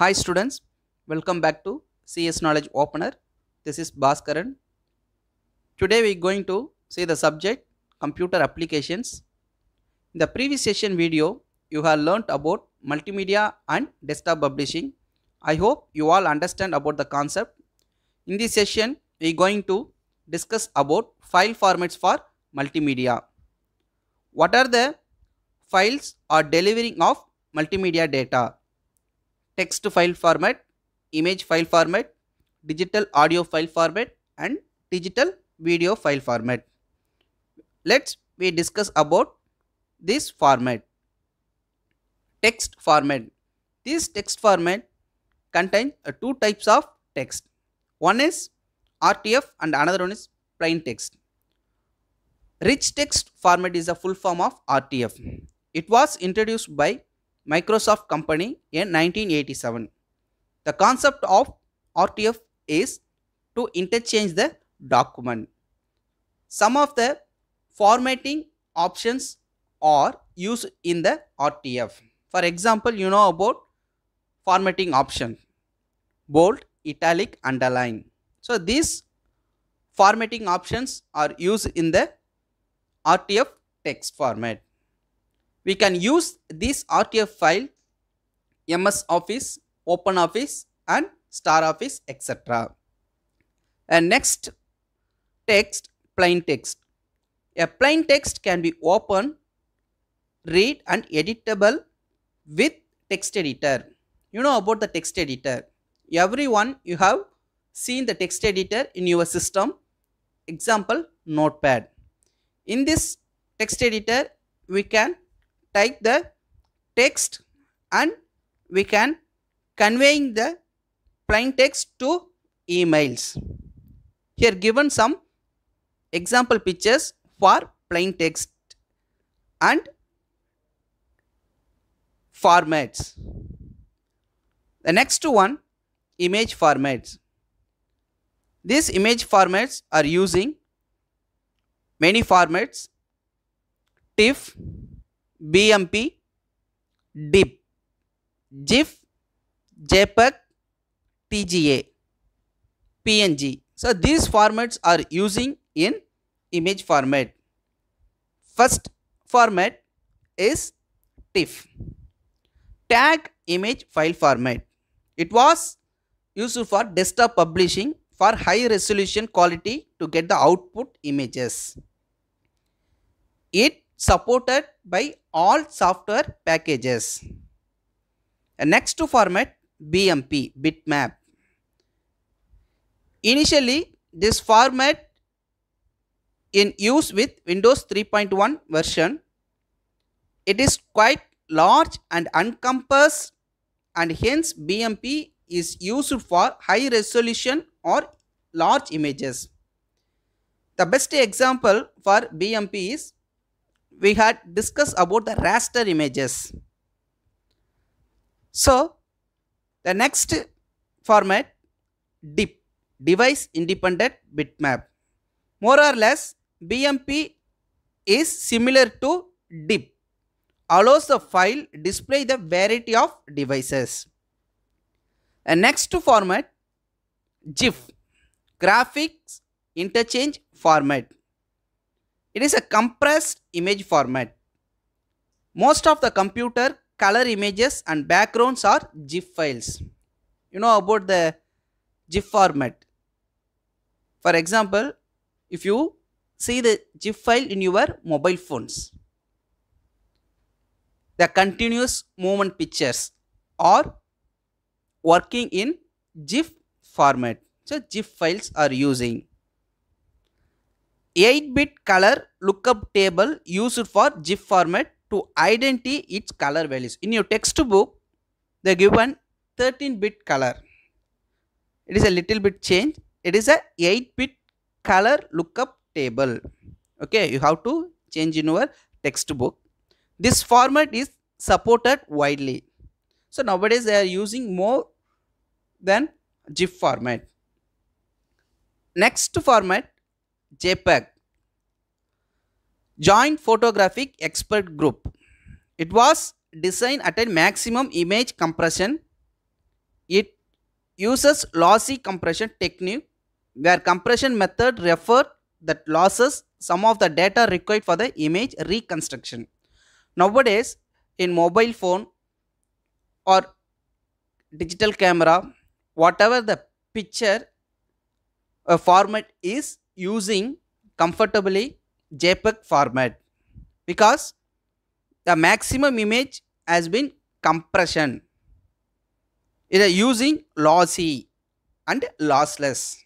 Hi students, welcome back to CS Knowledge Opener. This is Bhaskaran. Today we are going to see the subject computer applications. In the previous session video, you have learnt about multimedia and desktop publishing. I hope you all understand about the concept. In this session, we are going to discuss about file formats for multimedia. What are the files or delivering of multimedia data? text file format, image file format, digital audio file format and digital video file format. Let's we discuss about this format. Text format. This text format contains uh, two types of text. One is RTF and another one is plain text. Rich text format is a full form of RTF. It was introduced by Microsoft company in 1987. The concept of RTF is to interchange the document. Some of the formatting options are used in the RTF. For example, you know about formatting option, bold, italic, underline. So these formatting options are used in the RTF text format we can use this RTF file, MS Office, Open Office and Star Office etc. And next text, plain text. A plain text can be open, read and editable with text editor. You know about the text editor. Everyone you have seen the text editor in your system. Example notepad. In this text editor we can type the text and we can conveying the plain text to emails. Here given some example pictures for plain text and formats. The next one image formats. These image formats are using many formats TIFF, BMP, DIP, GIF, JPEG, TGA, PNG. So these formats are using in image format. First format is TIFF, Tag Image File Format. It was used for desktop publishing for high resolution quality to get the output images. It supported by all software packages. Next to format BMP bitmap. Initially this format in use with Windows 3.1 version. It is quite large and uncompressed, and hence BMP is used for high resolution or large images. The best example for BMP is we had discussed about the raster images. So, the next format DIP, Device Independent Bitmap. More or less, BMP is similar to DIP. Allows the file display the variety of devices. The next format GIF, Graphics Interchange Format. It is a compressed image format. Most of the computer color images and backgrounds are GIF files. You know about the GIF format. For example, if you see the GIF file in your mobile phones, the continuous movement pictures are working in GIF format. So GIF files are using. 8-bit color lookup table used for GIF format to identify its color values. In your textbook, they given 13-bit color. It is a little bit change. It is a 8-bit color lookup table. Okay, you have to change in your textbook. This format is supported widely. So nowadays they are using more than GIF format. Next format JPEG Joint Photographic Expert Group. It was designed at a maximum image compression. It uses lossy compression technique where compression method refer that losses some of the data required for the image reconstruction. Nowadays in mobile phone or digital camera whatever the picture uh, format is using comfortably JPEG format because the maximum image has been compression. It is using lossy and lossless.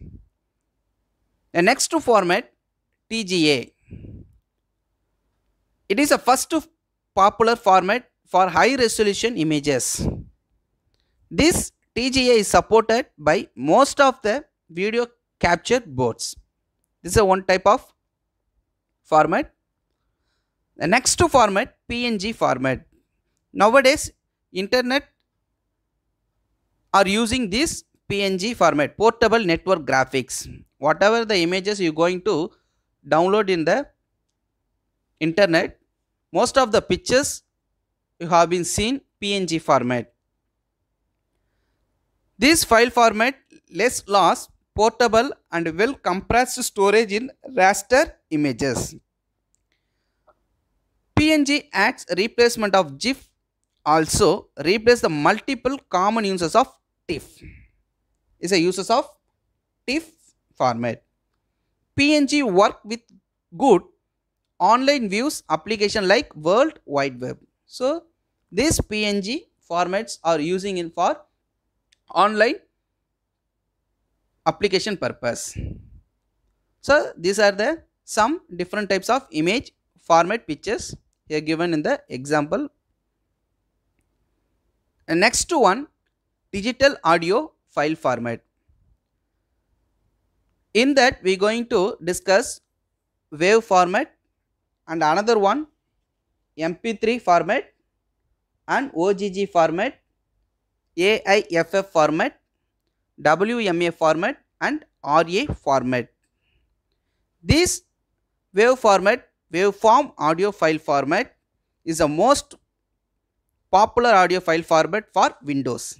The next format TGA. It is a first popular format for high resolution images. This TGA is supported by most of the video capture boards. This is one type of format. The next format PNG format. Nowadays internet are using this PNG format portable network graphics. Whatever the images you going to download in the internet most of the pictures you have been seen PNG format. This file format less loss portable and well compressed storage in raster images. PNG acts replacement of GIF also replace the multiple common uses of TIFF. Is a uses of TIFF format. PNG work with good online views application like World Wide Web. So these PNG formats are using in for online application purpose. So these are the some different types of image format pictures here given in the example. And next one digital audio file format. In that we are going to discuss wave format and another one mp3 format and ogg format AIFF format WMA format and RA format. This wave format, waveform audio file format is the most popular audio file format for Windows.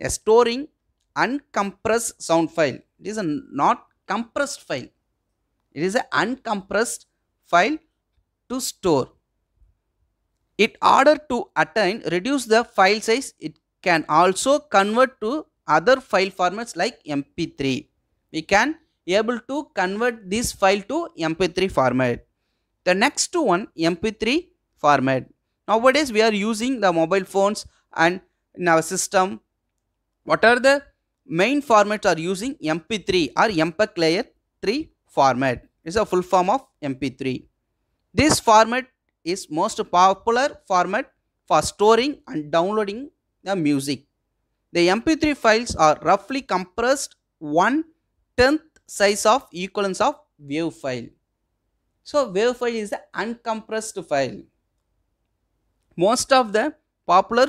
A storing uncompressed sound file. It is a not compressed file. It is an uncompressed file to store. In order to attain reduce the file size, it can also convert to other file formats like mp3 we can able to convert this file to mp3 format the next one mp3 format nowadays we are using the mobile phones and in our system what are the main formats are using mp3 or mpeg layer 3 format is a full form of mp3 this format is most popular format for storing and downloading the music the MP3 files are roughly compressed 1 tenth size of equivalence of wave file. So wave file is the uncompressed file. Most of the popular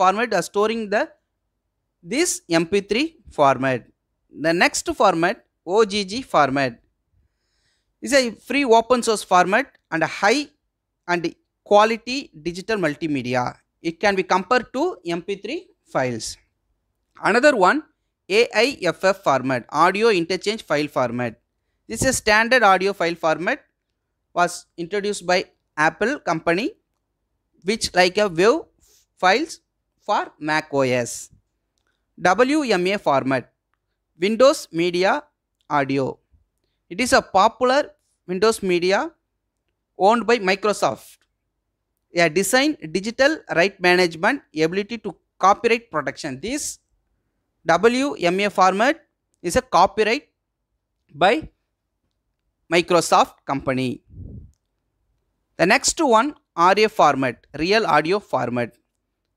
format are storing the this MP3 format. The next format OGG format is a free open source format and a high and quality digital multimedia. It can be compared to MP3 files. Another one AIFF format, Audio Interchange File Format. This is standard audio file format was introduced by Apple company which like a WAV files for Mac OS. WMA format, Windows Media Audio. It is a popular Windows Media owned by Microsoft. A design, digital right management, ability to copyright protection. These WMA format is a copyright by Microsoft company. The next one RA format, real audio format.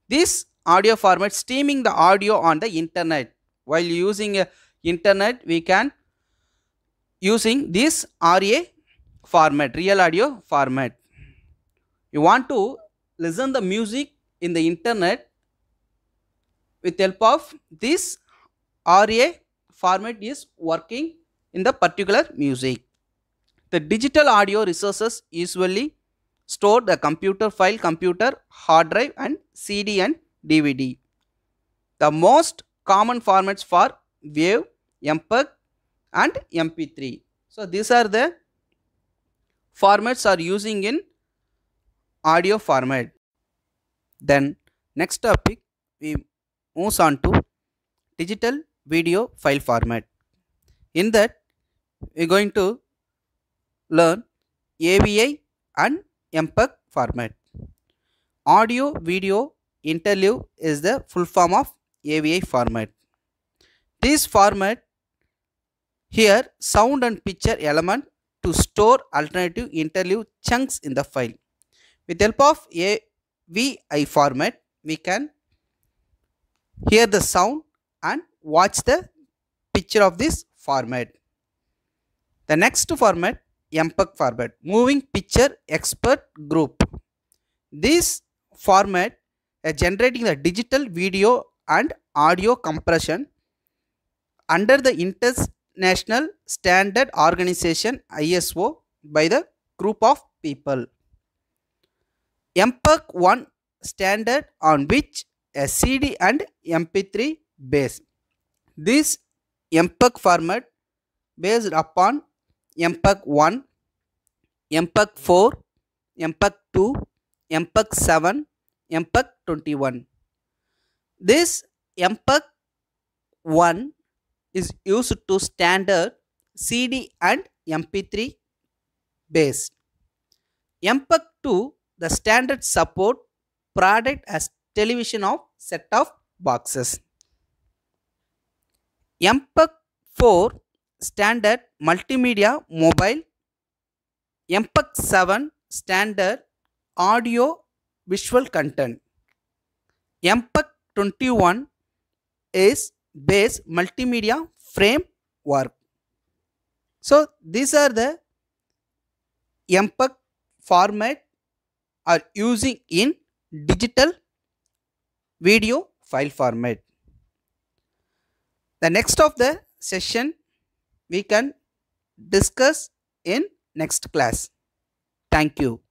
This audio format streaming the audio on the internet. While using uh, internet we can using this RA format, real audio format. You want to listen the music in the internet with the help of this RA format is working in the particular music. The digital audio resources usually store the computer file, computer, hard drive and CD and DVD. The most common formats for WAV, MPEG and MP3. So these are the formats are using in audio format. Then next topic we moves on to digital video file format. In that, we're going to learn AVI and MPEG format. Audio video interleave is the full form of AVI format. This format here sound and picture element to store alternative interleave chunks in the file. With the help of AVI format, we can hear the sound and watch the picture of this format. The next format MPEG format moving picture expert group. This format is uh, generating the digital video and audio compression under the International Standard Organization ISO by the group of people. MPEG 1 standard on which a CD and MP3 base. This MPEG format based upon MPEG 1, MPEG 4, MPEG 2, MPEG 7, MPEG 21. This MPEG 1 is used to standard CD and MP3 base. MPEG 2 the standard support product as television of set of boxes. MPEG 4 standard multimedia mobile, MPEG 7 standard audio visual content. MPEG 21 is base multimedia framework. So these are the MPEG format are using in digital video file format. The next of the session we can discuss in next class. Thank you.